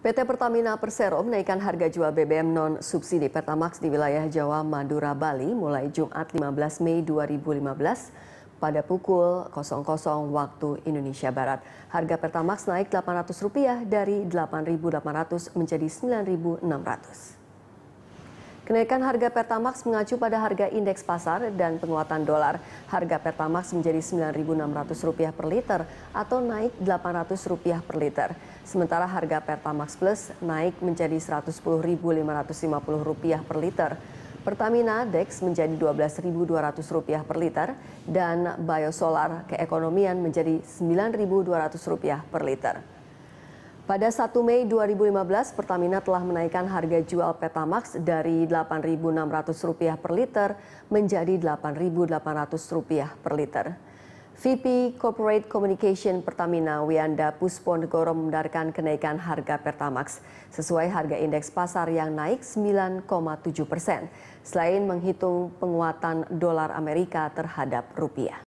PT Pertamina Persero menaikkan harga jual BBM non-subsidi Pertamax di wilayah Jawa Madura Bali mulai Jumat 15 Mei 2015 pada pukul 00 waktu Indonesia Barat. Harga Pertamax naik Rp800 dari Rp8.800 menjadi Rp9.600. Kenaikan harga Pertamax mengacu pada harga indeks pasar dan penguatan dolar. Harga Pertamax menjadi Rp9.600 per liter atau naik Rp800 per liter. Sementara harga Pertamax Plus naik menjadi Rp110.550 per liter. Pertamina DEX menjadi Rp12.200 per liter dan Biosolar keekonomian menjadi Rp9.200 per liter. Pada 1 Mei 2015, Pertamina telah menaikkan harga jual Petamax dari Rp8.600 per liter menjadi Rp8.800 per liter. VP Corporate Communication Pertamina Wianda Pusponegoro membenarkan kenaikan harga Pertamax sesuai harga indeks pasar yang naik 9,7 persen, selain menghitung penguatan dolar Amerika terhadap rupiah.